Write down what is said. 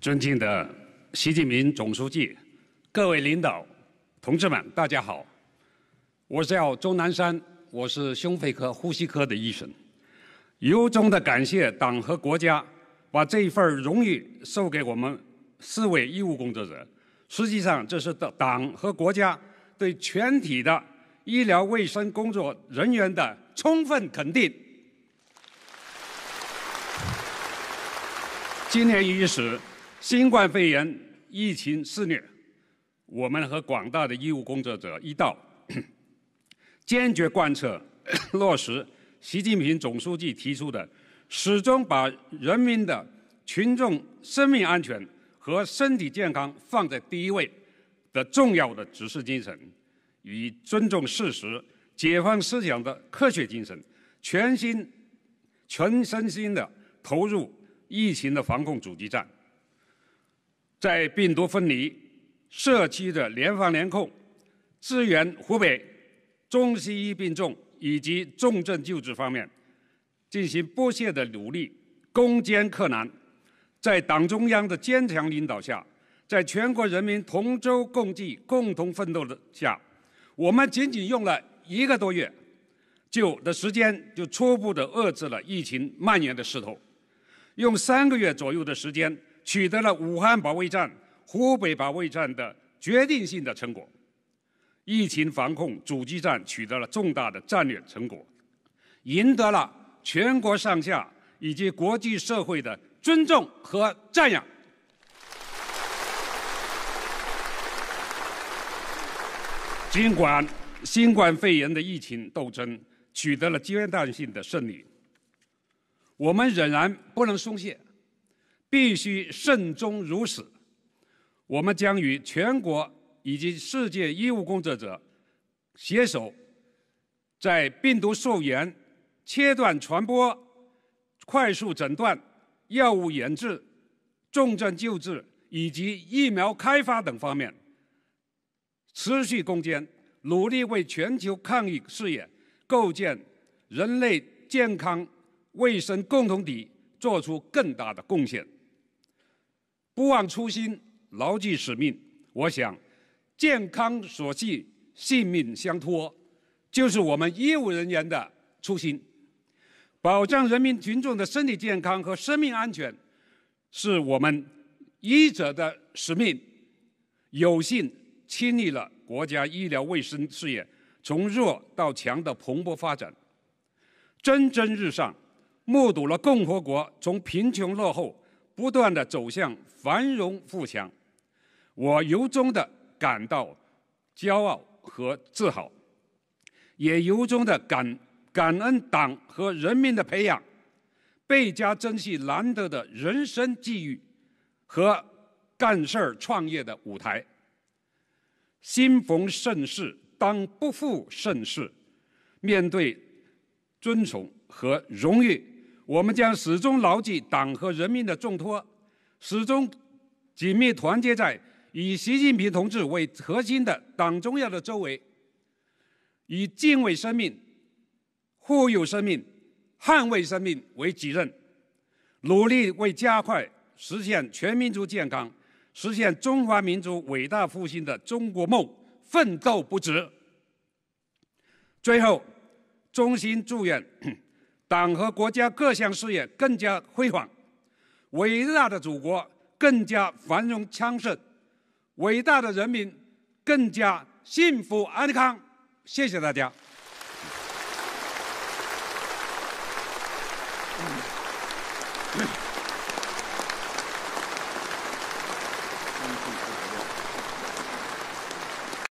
尊敬的习近平总书记，各位领导、同志们，大家好！我叫钟南山，我是胸肺科、呼吸科的医生。由衷的感谢党和国家把这一份荣誉授给我们四位医务工作者。实际上，这是党党和国家对全体的医疗卫生工作人员的充分肯定。今年伊始。新冠肺炎疫情肆虐，我们和广大的医务工作者一道，坚决贯彻 落实习近平总书记提出的“始终把人民的群众生命安全和身体健康放在第一位”的重要的指示精神，与尊重事实、解放思想的科学精神，全心全身心的投入疫情的防控阻击战。在病毒分离、社区的联防联控、支援湖北、中西医病重以及重症救治方面，进行不懈的努力，攻坚克难。在党中央的坚强领导下，在全国人民同舟共济、共同奋斗的下，我们仅仅用了一个多月就的时间，就初步的遏制了疫情蔓延的势头，用三个月左右的时间。取得了武汉保卫战、湖北保卫战的决定性的成果，疫情防控阻击战取得了重大的战略成果，赢得了全国上下以及国际社会的尊重和赞扬。尽管新冠肺炎的疫情斗争取得了阶段性的胜利，我们仍然不能松懈。必须慎终如始。我们将与全国以及世界医务工作者携手，在病毒溯源、切断传播、快速诊断、药物研制、重症救治以及疫苗开发等方面持续攻坚，努力为全球抗疫事业、构建人类健康卫生共同体做出更大的贡献。不忘初心，牢记使命。我想，健康所系，性命相托，就是我们医务人员的初心。保障人民群众的身体健康和生命安全，是我们医者的使命。有幸亲历了国家医疗卫生事业从弱到强的蓬勃发展，蒸蒸日上，目睹了共和国从贫穷落后。不断的走向繁荣富强，我由衷的感到骄傲和自豪，也由衷的感感恩党和人民的培养，倍加珍惜难得的人生际遇和干事儿创业的舞台。心逢盛世，当不负盛世。面对尊崇和荣誉。我们将始终牢记党和人民的重托，始终紧密团结在以习近平同志为核心的党中央的周围，以敬畏生命、护佑生命、捍卫生命为己任，努力为加快实现全民族健康、实现中华民族伟大复兴的中国梦奋斗不止。最后，衷心祝愿。党和国家各项事业更加辉煌，伟大的祖国更加繁荣昌盛，伟大的人民更加幸福安康。谢谢大家。